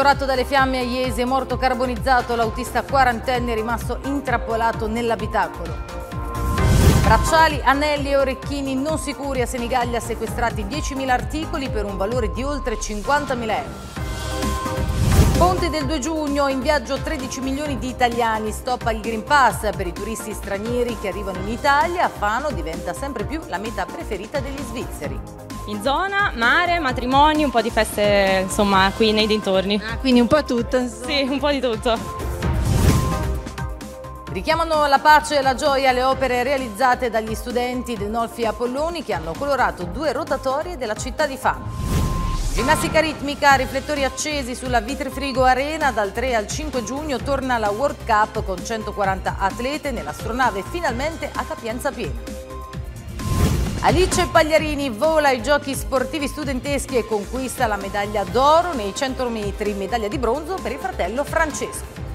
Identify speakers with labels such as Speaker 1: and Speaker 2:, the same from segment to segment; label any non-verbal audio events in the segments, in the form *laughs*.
Speaker 1: Folgorato dalle fiamme a Iese, morto carbonizzato l'autista quarantenne rimasto intrappolato nell'abitacolo. Bracciali, anelli e orecchini non sicuri a Senigallia sequestrati 10.000 articoli per un valore di oltre 50.000 euro. Ponte del 2 giugno, in viaggio 13 milioni di italiani, stop al Green Pass per i turisti stranieri che arrivano in Italia, Fano diventa sempre più la meta preferita degli svizzeri
Speaker 2: in zona, mare, matrimoni, un po' di feste insomma qui nei dintorni. Ah, quindi un po' tutto? Insomma. Sì, un po' di tutto.
Speaker 1: Richiamano la pace e la gioia le opere realizzate dagli studenti del Nolfi Apolloni che hanno colorato due rotatorie della città di Fano. Ginnastica ritmica, riflettori accesi sulla Vitrifrigo Arena, dal 3 al 5 giugno torna la World Cup con 140 atlete nell'astronave finalmente a capienza piena. Alice Pagliarini vola ai giochi sportivi studenteschi e conquista la medaglia d'oro nei 100 metri, medaglia di bronzo per il fratello Francesco.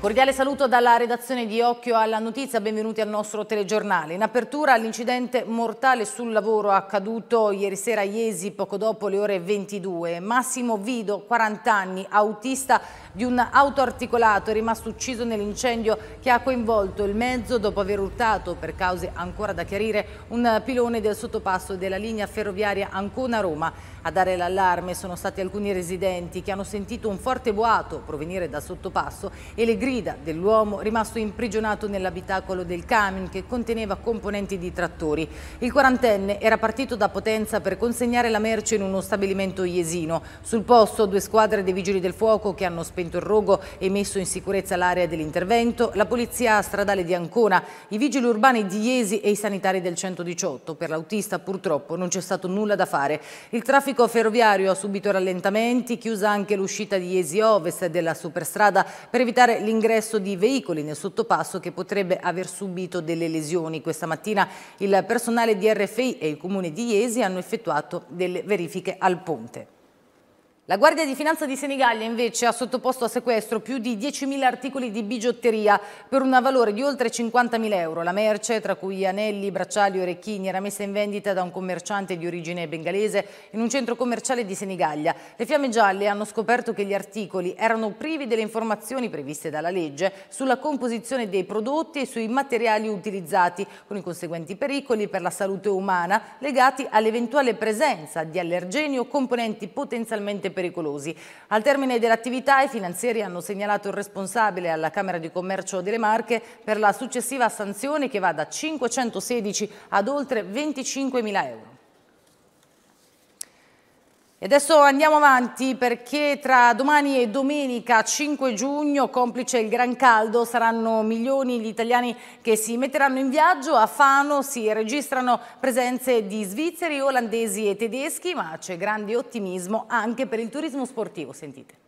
Speaker 1: Un cordiale saluto dalla redazione di Occhio alla Notizia, benvenuti al nostro telegiornale. In apertura all'incidente mortale sul lavoro accaduto ieri sera a Iesi poco dopo le ore 22. Massimo Vido, 40 anni, autista di un auto articolato, è rimasto ucciso nell'incendio che ha coinvolto il mezzo dopo aver urtato, per cause ancora da chiarire, un pilone del sottopasso della linea ferroviaria Ancona-Roma. A dare l'allarme sono stati alcuni residenti che hanno sentito un forte boato provenire da sottopasso e le grida dell'uomo rimasto imprigionato nell'abitacolo del camion che conteneva componenti di trattori. Il quarantenne era partito da Potenza per consegnare la merce in uno stabilimento iesino. Sul posto due squadre dei vigili del fuoco che hanno spento il rogo e messo in sicurezza l'area dell'intervento, la polizia stradale di Ancona, i vigili urbani di Iesi e i sanitari del 118. Per l'autista purtroppo non c'è stato nulla da fare. Il traffico traffico ferroviario ha subito rallentamenti, chiusa anche l'uscita di Iesi Ovest della superstrada per evitare l'ingresso di veicoli nel sottopasso che potrebbe aver subito delle lesioni. Questa mattina il personale di RFI e il comune di Iesi hanno effettuato delle verifiche al ponte. La Guardia di Finanza di Senigallia invece ha sottoposto a sequestro più di 10.000 articoli di bigiotteria per un valore di oltre 50.000 euro. La merce, tra cui anelli, bracciali, e orecchini, era messa in vendita da un commerciante di origine bengalese in un centro commerciale di Senigallia. Le fiamme gialle hanno scoperto che gli articoli erano privi delle informazioni previste dalla legge sulla composizione dei prodotti e sui materiali utilizzati, con i conseguenti pericoli per la salute umana legati all'eventuale presenza di allergeni o componenti potenzialmente pericolosi pericolosi. Al termine dell'attività i finanzieri hanno segnalato il responsabile alla Camera di Commercio delle Marche per la successiva sanzione che va da 516 ad oltre 25 mila euro. E adesso andiamo avanti perché tra domani e domenica 5 giugno, complice il gran caldo, saranno milioni gli italiani che si metteranno in viaggio. A Fano si registrano presenze di svizzeri, olandesi e tedeschi, ma c'è grande ottimismo anche per il turismo sportivo. Sentite.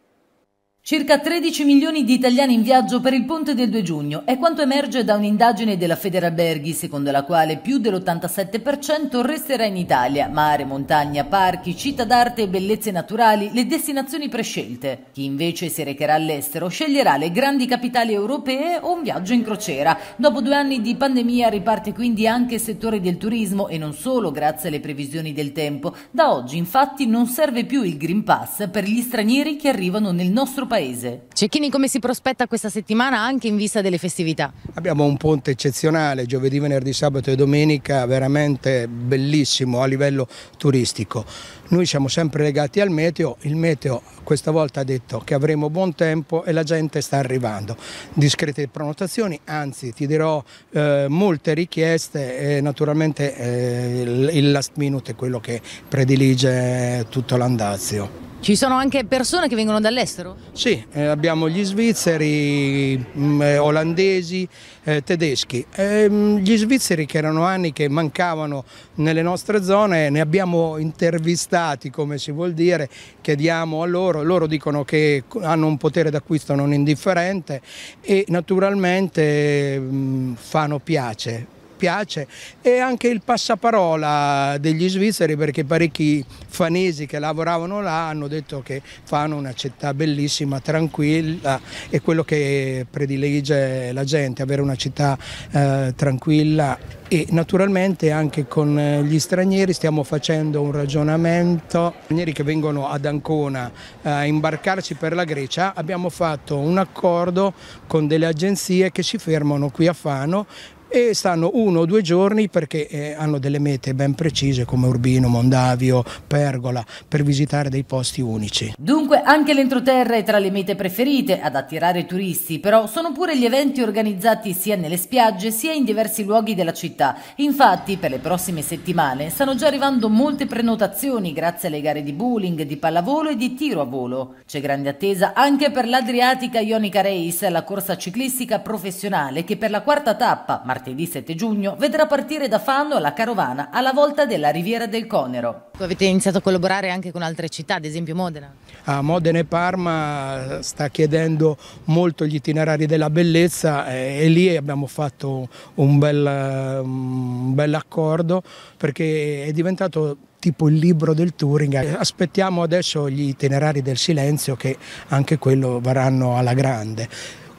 Speaker 1: Circa 13 milioni di italiani in viaggio per il ponte del 2 giugno è quanto emerge da un'indagine della Federalberghi, secondo la quale più dell'87% resterà in Italia, mare, montagna, parchi, città d'arte e bellezze naturali, le destinazioni prescelte. Chi invece si recherà all'estero sceglierà le grandi capitali europee o un viaggio in crociera. Dopo due anni di pandemia riparte quindi anche il settore del turismo e non solo grazie alle previsioni del tempo. Da oggi infatti non serve più il Green Pass per gli stranieri che arrivano nel nostro paese paese. Cecchini, come si prospetta questa settimana anche in vista delle
Speaker 3: festività? Abbiamo un ponte eccezionale, giovedì, venerdì, sabato e domenica, veramente bellissimo a livello turistico. Noi siamo sempre legati al meteo, il meteo questa volta ha detto che avremo buon tempo e la gente sta arrivando. Discrete prenotazioni, anzi ti dirò eh, molte richieste e naturalmente eh, il last minute è quello che predilige tutto l'andazio. Ci sono anche
Speaker 1: persone che vengono dall'estero?
Speaker 3: Sì, eh, abbiamo gli svizzeri, mh, mm, eh, olandesi, eh, tedeschi. Eh, gli svizzeri che erano anni che mancavano nelle nostre zone, ne abbiamo intervistati, come si vuol dire, chiediamo a loro, loro dicono che hanno un potere d'acquisto non indifferente e naturalmente mh, mm, fanno piace piace e anche il passaparola degli svizzeri perché parecchi fanesi che lavoravano là hanno detto che Fano è una città bellissima, tranquilla e quello che predilige la gente, avere una città eh, tranquilla e naturalmente anche con eh, gli stranieri stiamo facendo un ragionamento. Gli stranieri che vengono ad Ancona eh, a imbarcarci per la Grecia abbiamo fatto un accordo con delle agenzie che si fermano qui a Fano e stanno uno o due giorni perché eh, hanno delle mete ben precise come Urbino, Mondavio, Pergola per visitare dei posti unici.
Speaker 1: Dunque anche l'entroterra è tra le mete preferite ad attirare turisti, però sono pure gli eventi organizzati sia nelle spiagge sia in diversi luoghi della città. Infatti per le prossime settimane stanno già arrivando molte prenotazioni grazie alle gare di bowling, di pallavolo e di tiro a volo. C'è grande attesa anche per l'Adriatica Ionica Race, la corsa ciclistica professionale che per la quarta tappa, martedì martedì 7 giugno vedrà partire da Fanno la carovana alla volta della Riviera del Conero. Avete iniziato a collaborare anche con altre città, ad esempio Modena?
Speaker 3: A Modena e Parma sta chiedendo molto gli itinerari della bellezza eh, e lì abbiamo fatto un bel, un bel accordo perché è diventato tipo il libro del touring. Aspettiamo adesso gli itinerari del silenzio che anche quello varranno alla grande.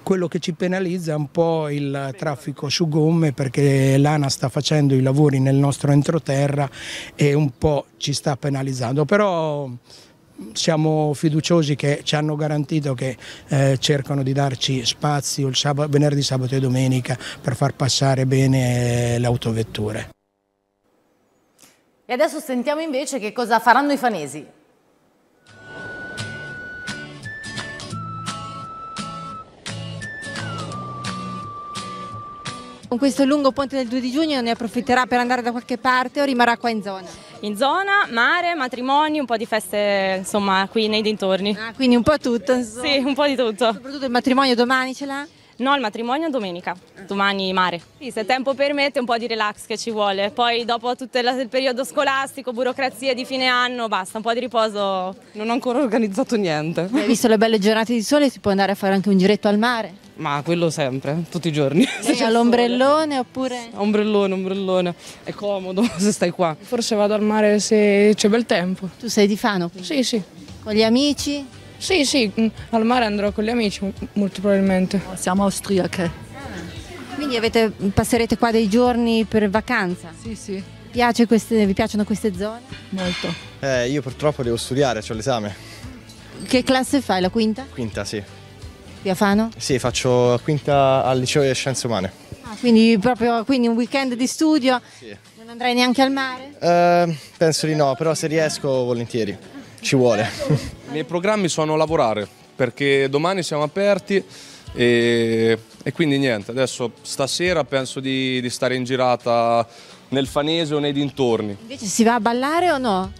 Speaker 3: Quello che ci penalizza è un po' il traffico su gomme perché l'ANA sta facendo i lavori nel nostro entroterra e un po' ci sta penalizzando, però siamo fiduciosi che ci hanno garantito che eh, cercano di darci spazio il sabato, venerdì, sabato e domenica per far passare bene eh, le autovetture.
Speaker 1: E adesso sentiamo invece che cosa faranno i fanesi.
Speaker 4: Con questo lungo ponte del 2 di giugno ne approfitterà per andare da qualche parte o rimarrà qua in zona?
Speaker 2: In zona, mare, matrimoni, un po' di feste insomma qui nei dintorni. Ah, quindi un po' tutto. Insomma. Sì, un po' di tutto. Soprattutto il matrimonio domani ce l'ha? No, il matrimonio è domenica, domani mare. Sì, se il tempo permette un po' di relax che ci vuole, poi dopo tutto il periodo scolastico, burocrazia di fine anno, basta, un po' di riposo. Non ho ancora organizzato niente. Hai visto
Speaker 4: le belle giornate di sole, si può andare a fare anche un giretto al mare?
Speaker 5: Ma quello sempre, tutti i giorni. Se c'è l'ombrellone oppure? Ombrellone, ombrellone. È comodo *laughs* se stai qua.
Speaker 4: Forse vado al mare se c'è bel tempo. Tu sei di Fano? Quindi. Sì, sì. Con gli amici? Sì, sì, mm, al mare andrò con gli amici molto probabilmente. Siamo austriache. Quindi avete, passerete qua dei giorni per vacanza? Sì, sì. Piace queste, vi piacciono queste zone? Molto.
Speaker 6: Eh, io purtroppo devo studiare, ho l'esame.
Speaker 4: Che classe fai, la quinta? Quinta, sì. Piafano?
Speaker 6: Sì, faccio quinta al liceo di scienze umane.
Speaker 4: Ah, quindi proprio quindi un weekend di studio? Sì. Non andrai neanche al mare?
Speaker 6: Eh, penso di no, però se riesco volentieri ci vuole. I miei programmi sono lavorare, perché domani siamo aperti e, e quindi niente, adesso stasera penso di, di stare in girata nel Fanese o nei dintorni.
Speaker 4: Invece si va a ballare o no?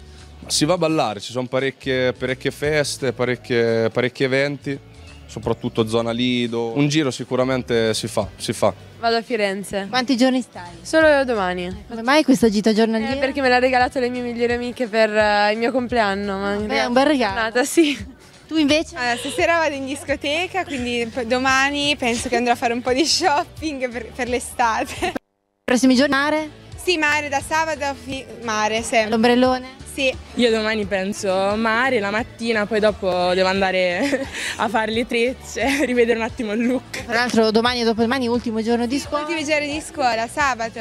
Speaker 6: Si va a ballare, ci sono parecchie, parecchie feste, parecchie, parecchi eventi, soprattutto zona Lido. Un giro sicuramente si fa, si fa.
Speaker 4: Vado a Firenze. Quanti giorni stai? Solo domani. Eh, come mai questa gita giornaliera? Eh, perché me l'ha regalato le mie migliori amiche per uh, il mio compleanno. Ma Beh, è un bel regalo. Nata, sì. Tu invece? Allora, stasera vado in discoteca, quindi domani penso che andrò a fare un po' di shopping per, per l'estate. I prossimi giornali? Sì, mare, da sabato mare, sì. L'ombrellone?
Speaker 5: Sì. Io domani penso mare, la mattina, poi dopo devo andare *laughs* a fare le trecce, *laughs* rivedere un attimo il look. Tra l'altro domani e dopodomani
Speaker 4: ultimo giorno di scuola. Ultimi giorni di scuola, sabato.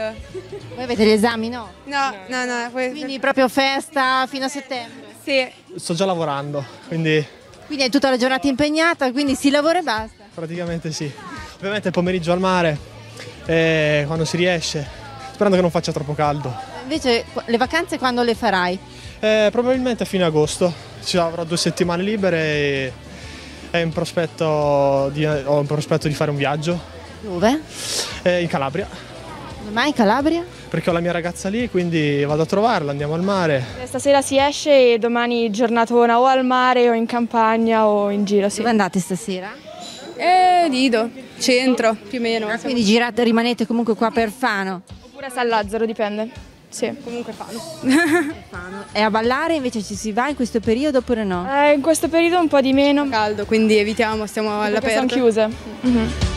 Speaker 4: Voi avete gli esami, no? No, no, no. no poi... Quindi proprio festa fino a settembre? Sì.
Speaker 6: Sto già lavorando, quindi...
Speaker 4: Quindi è tutta la giornata impegnata, quindi si lavora e basta?
Speaker 6: Praticamente sì. Ovviamente il pomeriggio al mare, eh, quando si riesce, sperando che non faccia troppo caldo.
Speaker 4: Invece le vacanze quando le farai?
Speaker 6: Eh, probabilmente a fine agosto, ci avrò due settimane libere e è in prospetto di, ho in prospetto di fare un viaggio. Dove? Eh, in Calabria.
Speaker 4: Mai in Calabria?
Speaker 6: Perché ho la mia ragazza lì, quindi vado a trovarla, andiamo al mare.
Speaker 4: Eh, stasera si esce e domani giornatona o al mare o in campagna o in giro. Sì. Dove andate stasera? Eh, Lido, centro più o meno. Ah, quindi girate, rimanete comunque qua per Fano?
Speaker 2: Oppure San Lazzaro, dipende. Sì. Comunque Fano. Fano.
Speaker 4: E a ballare invece ci si va in questo periodo oppure no? Eh, in questo periodo un
Speaker 2: po' di meno. Caldo, quindi evitiamo, stiamo all'aperto. Sono chiuse. Mm -hmm.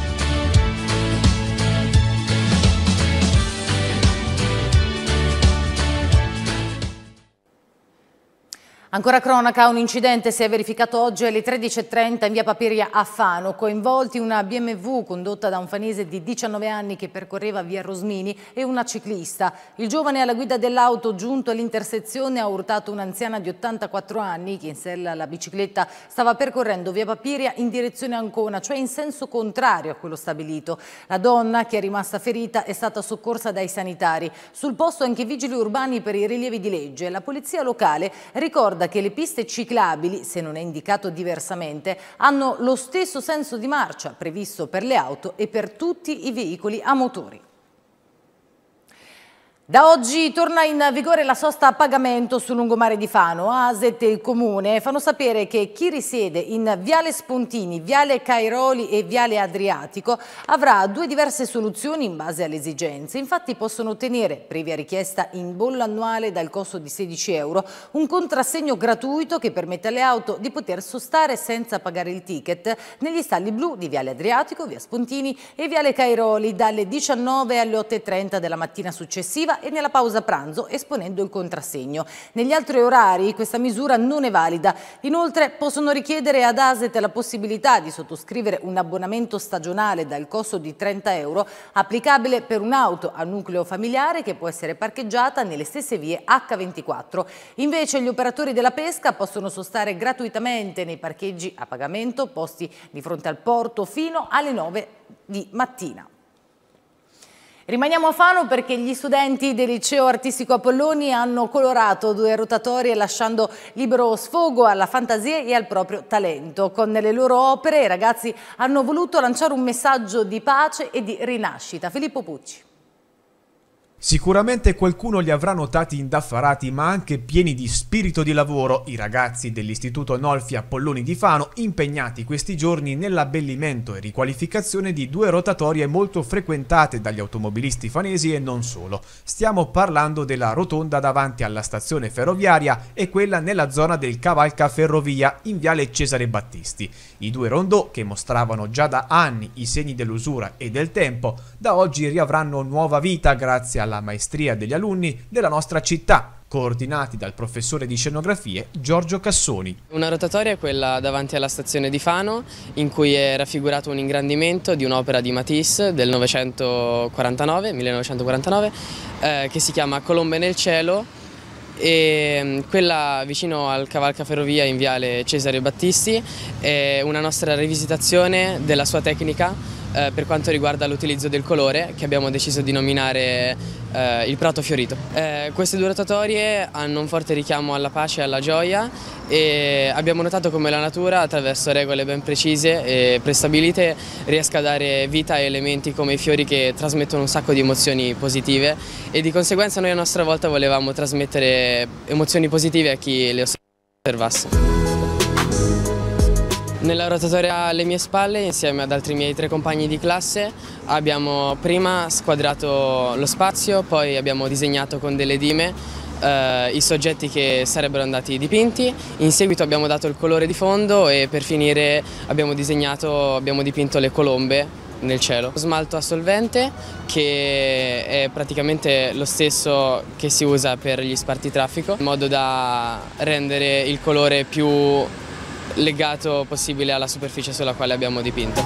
Speaker 1: Ancora cronaca, un incidente si è verificato oggi alle 13.30 in via Papiria a Fano, coinvolti una BMW condotta da un fanese di 19 anni che percorreva via Rosmini e una ciclista. Il giovane alla guida dell'auto giunto all'intersezione ha urtato un'anziana di 84 anni che in sella alla bicicletta stava percorrendo via Papiria in direzione Ancona, cioè in senso contrario a quello stabilito. La donna, che è rimasta ferita, è stata soccorsa dai sanitari. Sul posto anche i vigili urbani per i rilievi di legge. La polizia locale ricorda ricorda che le piste ciclabili, se non è indicato diversamente, hanno lo stesso senso di marcia previsto per le auto e per tutti i veicoli a motori. Da oggi torna in vigore la sosta a pagamento sul lungomare di Fano. ASET e il Comune fanno sapere che chi risiede in Viale Spontini, Viale Cairoli e Viale Adriatico avrà due diverse soluzioni in base alle esigenze. Infatti possono ottenere, previa richiesta in bolla annuale dal costo di 16 euro, un contrassegno gratuito che permette alle auto di poter sostare senza pagare il ticket negli stalli blu di Viale Adriatico, Via Spontini e Viale Cairoli dalle 19 alle 8.30 della mattina successiva scuola e nella pausa pranzo esponendo il contrassegno. Negli altri orari questa misura non è valida. Inoltre possono richiedere ad ASET la possibilità di sottoscrivere un abbonamento stagionale dal costo di 30 euro applicabile per un'auto a nucleo familiare che può essere parcheggiata nelle stesse vie H24. Invece gli operatori della pesca possono sostare gratuitamente nei parcheggi a pagamento posti di fronte al porto fino alle 9 di mattina. Rimaniamo a Fano perché gli studenti del liceo artistico Apolloni hanno colorato due rotatorie lasciando libero sfogo alla fantasia e al proprio talento. Con le loro opere i ragazzi hanno voluto lanciare un messaggio di pace e di rinascita. Filippo Pucci.
Speaker 6: Sicuramente qualcuno li avrà notati indaffarati ma anche pieni di spirito di lavoro i ragazzi dell'Istituto Nolfi Apolloni di Fano impegnati questi giorni nell'abbellimento e riqualificazione di due rotatorie molto frequentate dagli automobilisti fanesi e non solo. Stiamo parlando della rotonda davanti alla stazione ferroviaria e quella nella zona del Cavalca Ferrovia in viale Cesare Battisti. I due rondò, che mostravano già da anni i segni dell'usura e del tempo, da oggi riavranno nuova vita grazie alla maestria degli alunni della nostra città, coordinati dal professore di scenografie Giorgio Cassoni.
Speaker 5: Una rotatoria è quella davanti alla stazione di Fano in cui è raffigurato un ingrandimento di un'opera di Matisse del 1949, 1949 eh, che si chiama Colombe nel cielo e mm, quella vicino al Cavalcaferrovia in viale Cesare Battisti è una nostra rivisitazione della sua tecnica eh, per quanto riguarda l'utilizzo del colore che abbiamo deciso di nominare eh, il prato fiorito. Eh, queste due rotatorie hanno un forte richiamo alla pace e alla gioia e abbiamo notato come la natura attraverso regole ben precise e prestabilite riesca a dare vita a elementi come i fiori che trasmettono un sacco di emozioni positive e di conseguenza noi a nostra volta volevamo trasmettere emozioni positive a chi le osservasse. Nella rotatoria alle mie spalle, insieme ad altri miei tre compagni di classe, abbiamo prima squadrato lo spazio, poi abbiamo disegnato con delle dime eh, i soggetti che sarebbero andati dipinti, in seguito abbiamo dato il colore di fondo e per finire abbiamo disegnato, abbiamo dipinto le colombe nel cielo. Smalto a solvente che è praticamente lo stesso che si usa per gli sparti traffico in modo da rendere il colore più legato possibile alla superficie sulla quale abbiamo dipinto.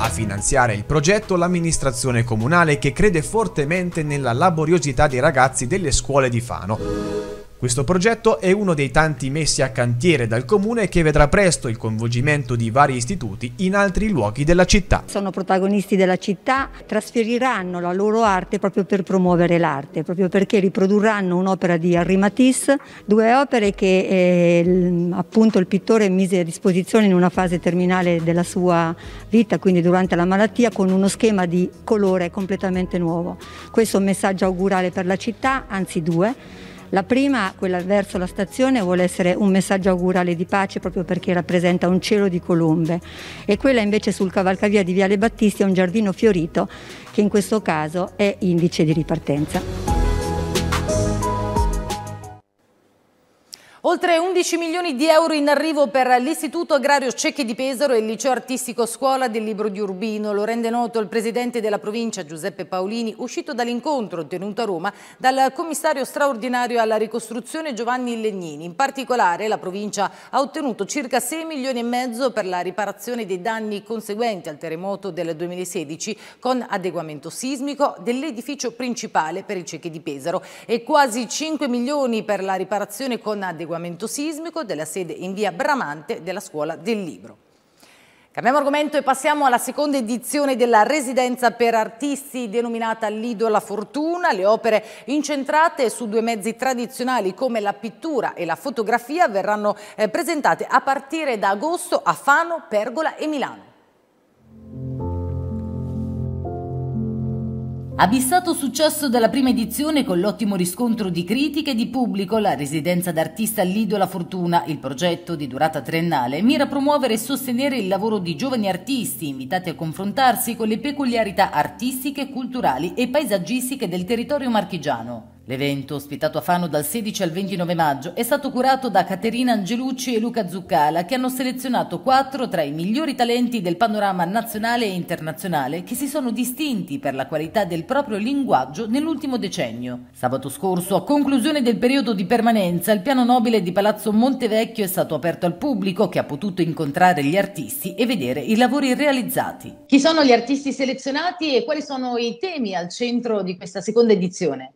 Speaker 5: A finanziare
Speaker 6: il progetto l'amministrazione comunale che crede fortemente nella laboriosità dei ragazzi delle scuole di Fano. Questo progetto è uno dei tanti messi a cantiere dal comune che vedrà presto il coinvolgimento di vari istituti in altri luoghi della città.
Speaker 2: Sono protagonisti della città, trasferiranno la loro arte proprio per promuovere l'arte, proprio perché riprodurranno un'opera di Henri Matisse, due opere che eh, appunto il pittore mise a disposizione in una fase terminale della sua vita, quindi durante la malattia, con uno schema di colore completamente nuovo. Questo è un messaggio augurale per la città, anzi due la prima, quella verso la stazione, vuole essere un messaggio augurale di pace proprio perché rappresenta un cielo di colombe e quella invece sul cavalcavia di Viale Battisti è un giardino fiorito che in questo caso è indice di ripartenza.
Speaker 1: Oltre 11 milioni di euro in arrivo per l'Istituto Agrario Cecchi di Pesaro e il Liceo Artistico Scuola del Libro di Urbino. Lo rende noto il presidente della provincia Giuseppe Paolini, uscito dall'incontro tenuto a Roma dal commissario straordinario alla ricostruzione Giovanni Legnini. In particolare la provincia ha ottenuto circa 6 milioni e mezzo per la riparazione dei danni conseguenti al terremoto del 2016 con adeguamento sismico dell'edificio principale per il Cecchi di Pesaro e quasi 5 milioni per la riparazione con adeguamento isolamento sismico della sede in via Bramante della Scuola del Libro. Cambiamo argomento e passiamo alla seconda edizione della residenza per artisti denominata Lido alla Fortuna. Le opere incentrate su due mezzi tradizionali come la pittura e la fotografia verranno eh, presentate a partire da agosto a Fano, Pergola e Milano. Abissato successo della prima edizione con l'ottimo riscontro di critiche e di pubblico, la residenza d'artista Lido La Fortuna, il progetto di durata triennale, mira a promuovere e sostenere il lavoro di giovani artisti invitati a confrontarsi con le peculiarità artistiche, culturali e paesaggistiche del territorio marchigiano. L'evento, ospitato a Fano dal 16 al 29 maggio, è stato curato da Caterina Angelucci e Luca Zuccala, che hanno selezionato quattro tra i migliori talenti del panorama nazionale e internazionale che si sono distinti per la qualità del proprio linguaggio nell'ultimo decennio. Sabato scorso, a conclusione del periodo di permanenza, il piano nobile di Palazzo Montevecchio è stato aperto al pubblico che ha potuto incontrare gli artisti e vedere i lavori realizzati. Chi sono gli artisti selezionati e quali sono i temi al centro di questa seconda edizione?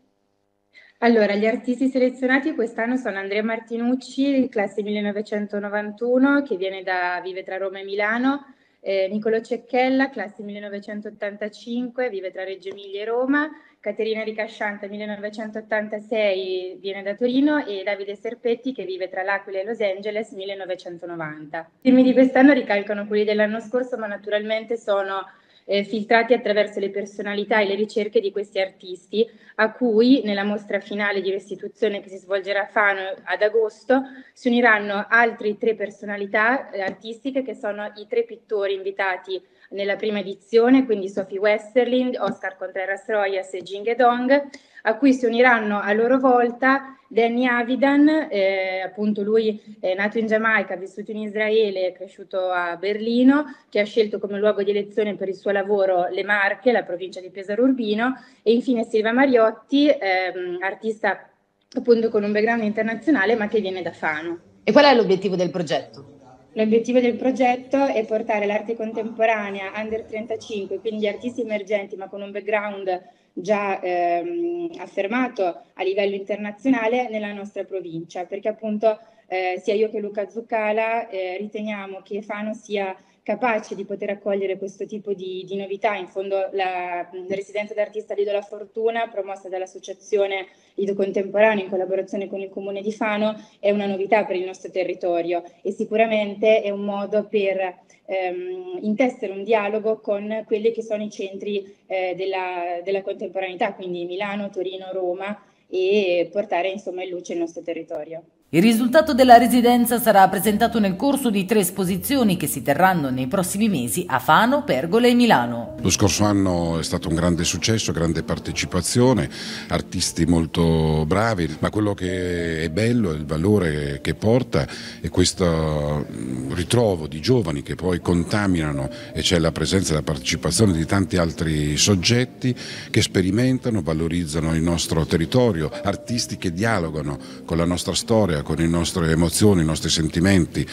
Speaker 2: Allora, gli artisti selezionati quest'anno sono Andrea Martinucci, classe 1991, che viene da vive tra Roma e Milano, eh, Nicolo Cecchella, classe 1985, vive tra Reggio Emilia e Roma, Caterina Ricascianta, 1986, viene da Torino e Davide Serpetti, che vive tra L'Aquila e Los Angeles, 1990. I film di quest'anno ricalcano quelli dell'anno scorso, ma naturalmente sono eh, filtrati attraverso le personalità e le ricerche di questi artisti, a cui nella mostra finale di restituzione che si svolgerà a Fano ad agosto si uniranno altre tre personalità eh, artistiche che sono i tre pittori invitati nella prima edizione, quindi Sophie Westerling, Oscar Contreras Royas e Jing Dong a cui si uniranno a loro volta Danny Avidan, eh, appunto lui è nato in Giamaica, vissuto in Israele, è cresciuto a Berlino, che ha scelto come luogo di elezione per il suo lavoro le Marche, la provincia di Pesaro Urbino, e infine Silva Mariotti, ehm, artista appunto con un background internazionale ma che viene da Fano. E qual è l'obiettivo del progetto? L'obiettivo del progetto è portare l'arte contemporanea under 35, quindi artisti emergenti ma con un background già ehm, affermato a livello internazionale nella nostra provincia, perché appunto eh, sia io che Luca Zuccala eh, riteniamo che Fano sia capace di poter accogliere questo tipo di, di novità. In fondo la, la residenza d'artista Lido La Fortuna, promossa dall'associazione Lido Contemporaneo in collaborazione con il Comune di Fano è una novità per il nostro territorio e sicuramente è un modo per ehm, intessere un dialogo con quelli che sono i centri eh, della, della contemporaneità, quindi Milano, Torino, Roma e portare insomma in luce il nostro territorio.
Speaker 1: Il risultato della residenza sarà presentato nel corso di tre esposizioni che si terranno nei prossimi mesi a Fano, Pergola e Milano.
Speaker 7: Lo scorso anno è stato un grande successo, grande partecipazione, artisti molto bravi, ma quello che è bello è il valore che porta e questo mm, ritrovo di giovani che poi contaminano e c'è la presenza e la partecipazione di tanti altri soggetti che sperimentano, valorizzano il nostro territorio, artisti che dialogano con la nostra storia, con le nostre emozioni, i nostri sentimenti,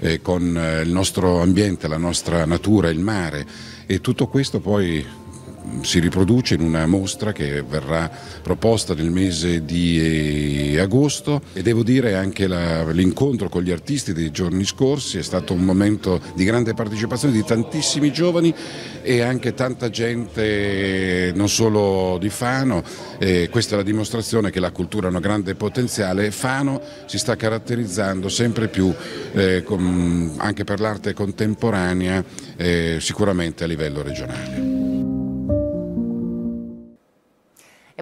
Speaker 7: eh, con eh, il nostro ambiente, la nostra natura, il mare e tutto questo poi si riproduce in una mostra che verrà proposta nel mese di eh, agosto e devo dire anche l'incontro con gli artisti dei giorni scorsi è stato un momento di grande partecipazione di tantissimi giovani e anche tanta gente non solo di Fano, eh, questa è la dimostrazione che la cultura ha un grande potenziale, Fano si sta caratterizzando sempre più eh, con, anche per l'arte contemporanea eh, sicuramente a livello regionale.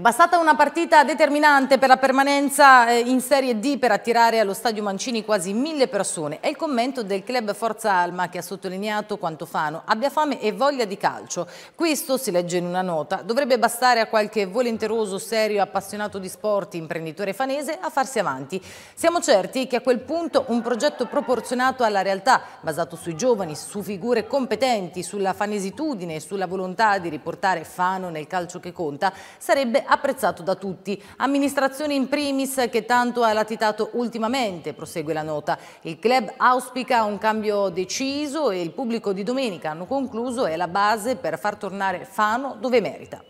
Speaker 1: È bastata una partita determinante per la permanenza eh, in Serie D per attirare allo stadio Mancini quasi mille persone. È il commento del club Forza Alma che ha sottolineato quanto Fano abbia fame e voglia di calcio. Questo, si legge in una nota, dovrebbe bastare a qualche volenteroso, serio, appassionato di sport, imprenditore fanese, a farsi avanti. Siamo certi che a quel punto un progetto proporzionato alla realtà, basato sui giovani, su figure competenti, sulla fanesitudine e sulla volontà di riportare Fano nel calcio che conta, sarebbe apprezzato da tutti. Amministrazione in primis che tanto ha latitato ultimamente, prosegue la nota. Il club auspica un cambio deciso e il pubblico di domenica, hanno concluso, è la base per far tornare Fano dove merita.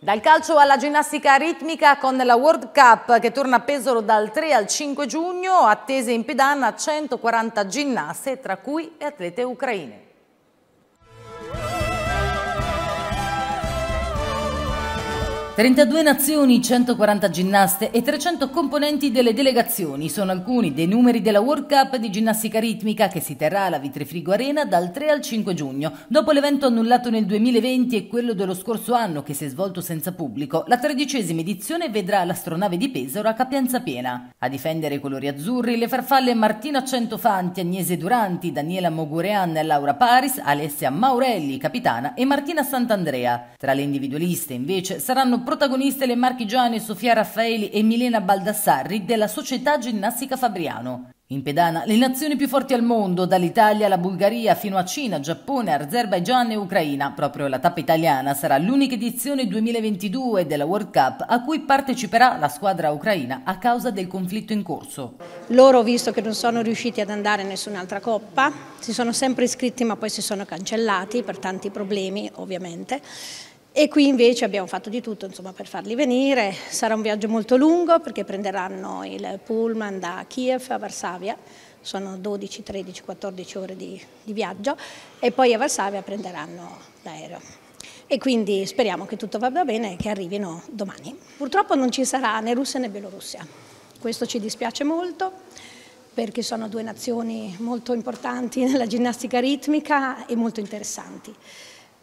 Speaker 1: Dal calcio alla ginnastica ritmica con la World Cup che torna a Pesaro dal 3 al 5 giugno, attese in pedana 140 ginnaste, tra cui atlete ucraine. 32 nazioni, 140 ginnaste e 300 componenti delle delegazioni sono alcuni dei numeri della World Cup di ginnastica ritmica che si terrà alla Vitrefrigo Arena dal 3 al 5 giugno. Dopo l'evento annullato nel 2020 e quello dello scorso anno che si è svolto senza pubblico, la tredicesima edizione vedrà l'astronave di Pesaro a capienza piena. A difendere i colori azzurri le farfalle Martina Centofanti, Agnese Duranti, Daniela Mogurean, Laura Paris, Alessia Maurelli, capitana, e Martina Sant'Andrea. Tra le individualiste invece saranno protagoniste le marchigiane Sofia Raffaeli e Milena Baldassarri della Società Ginnastica Fabriano. In pedana le nazioni più forti al mondo, dall'Italia alla Bulgaria fino a Cina, Giappone, Azerbaigian e Ucraina. Proprio la tappa italiana sarà l'unica edizione 2022 della World Cup a cui parteciperà la squadra ucraina a causa del conflitto in corso. Loro, visto
Speaker 2: che non sono riusciti ad andare a nessun'altra coppa, si sono sempre iscritti ma poi si sono cancellati per tanti problemi ovviamente, e qui invece abbiamo fatto di tutto insomma, per farli venire, sarà un viaggio molto lungo perché prenderanno il pullman da Kiev a Varsavia, sono 12, 13, 14 ore di, di viaggio e poi a Varsavia prenderanno l'aereo. E quindi speriamo che tutto vada bene e che arrivino domani. Purtroppo non ci sarà né Russia né Bielorussia, questo ci dispiace molto perché sono due nazioni molto importanti *laughs* nella ginnastica ritmica e molto interessanti.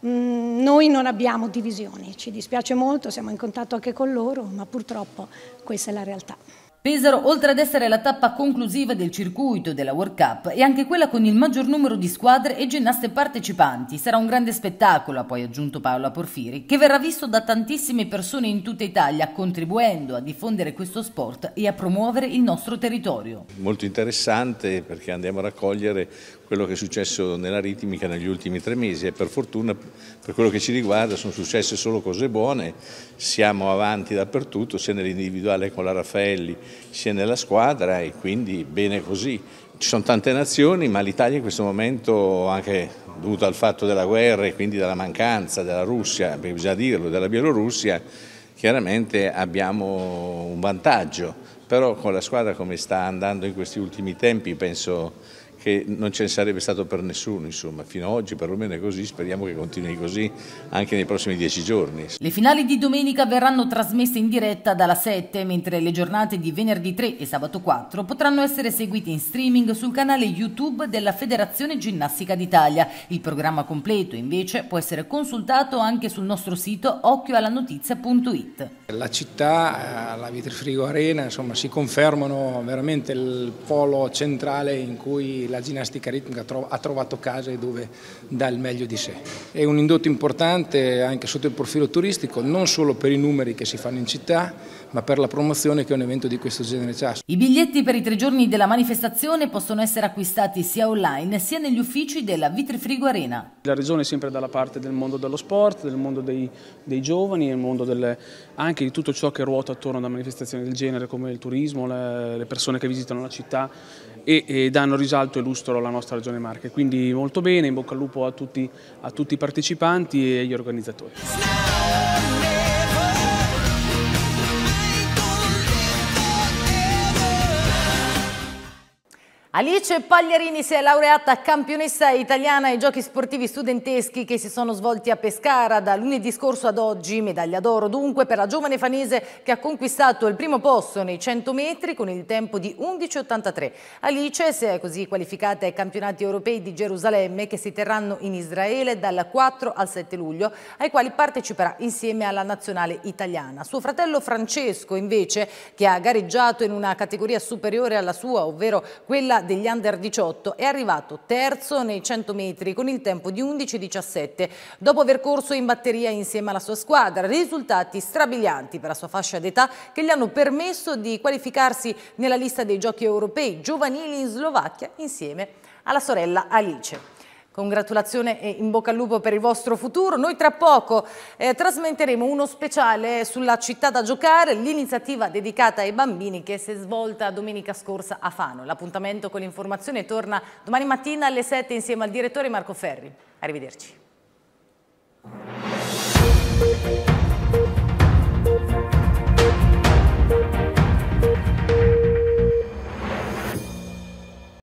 Speaker 2: Mm, noi non abbiamo divisioni, ci dispiace molto, siamo in contatto anche con loro, ma purtroppo questa è la realtà. Pesaro, oltre ad essere la tappa conclusiva
Speaker 1: del circuito della World Cup, è anche quella con il maggior numero di squadre e ginnaste partecipanti. Sarà un grande spettacolo, ha poi aggiunto Paola Porfiri, che verrà visto da tantissime persone in tutta Italia, contribuendo a diffondere questo sport e a promuovere il nostro territorio.
Speaker 7: Molto
Speaker 6: interessante perché andiamo a raccogliere quello che è successo nella ritmica negli ultimi tre mesi e per fortuna per quello che ci riguarda sono successe solo cose buone, siamo avanti dappertutto, sia nell'individuale con la Raffaelli sia nella squadra e quindi bene così. Ci sono tante nazioni ma l'Italia in questo momento anche dovuto al fatto della guerra e quindi dalla mancanza della Russia, bisogna dirlo, della Bielorussia, chiaramente abbiamo un vantaggio, però con la squadra come sta andando in questi ultimi tempi penso che non ce ne sarebbe stato per nessuno, insomma, fino ad oggi perlomeno è così, speriamo che continui così anche nei prossimi dieci giorni.
Speaker 1: Le finali di domenica verranno trasmesse in diretta dalla 7, mentre le giornate di venerdì 3 e sabato 4 potranno essere seguite in streaming sul canale YouTube della Federazione Ginnastica d'Italia. Il programma completo invece può essere consultato anche sul nostro sito occhioalanotizia.it.
Speaker 6: La città, eh, la Vitrifrigo Arena, insomma, si confermano veramente il polo centrale in cui la la ginnastica ritmica ha trovato casa e dove dà il meglio di sé. È un indotto importante anche sotto il profilo turistico, non solo per i numeri che si fanno in città, ma per la promozione che un evento di questo genere ha.
Speaker 1: I biglietti per i tre giorni della manifestazione possono essere acquistati sia online sia negli uffici della Vitrifrigo Arena.
Speaker 6: La Regione è sempre dalla parte del mondo dello sport, del mondo dei, dei giovani, del mondo delle, anche di tutto ciò che ruota attorno a una manifestazione del genere come il turismo, le, le persone che visitano la città e, e, danno risalto e lustro alla nostra Regione Marche. Quindi molto bene, in bocca al lupo a tutti, a tutti i partecipanti e agli organizzatori.
Speaker 1: Alice Pagliarini si è laureata campionessa italiana ai giochi sportivi studenteschi che si sono svolti a Pescara da lunedì scorso ad oggi, medaglia d'oro dunque per la giovane fanese che ha conquistato il primo posto nei 100 metri con il tempo di 11.83. Alice si è così qualificata ai campionati europei di Gerusalemme che si terranno in Israele dal 4 al 7 luglio, ai quali parteciperà insieme alla nazionale italiana. Suo fratello Francesco invece, che ha gareggiato in una categoria superiore alla sua, ovvero quella degli under 18 è arrivato terzo nei 100 metri con il tempo di 11-17 dopo aver corso in batteria insieme alla sua squadra. Risultati strabilianti per la sua fascia d'età che gli hanno permesso di qualificarsi nella lista dei giochi europei giovanili in Slovacchia insieme alla sorella Alice. Congratulazione e in bocca al lupo per il vostro futuro. Noi tra poco eh, trasmetteremo uno speciale sulla città da giocare, l'iniziativa dedicata ai bambini che si è svolta domenica scorsa a Fano. L'appuntamento con l'informazione torna domani mattina alle 7 insieme al direttore Marco Ferri. Arrivederci.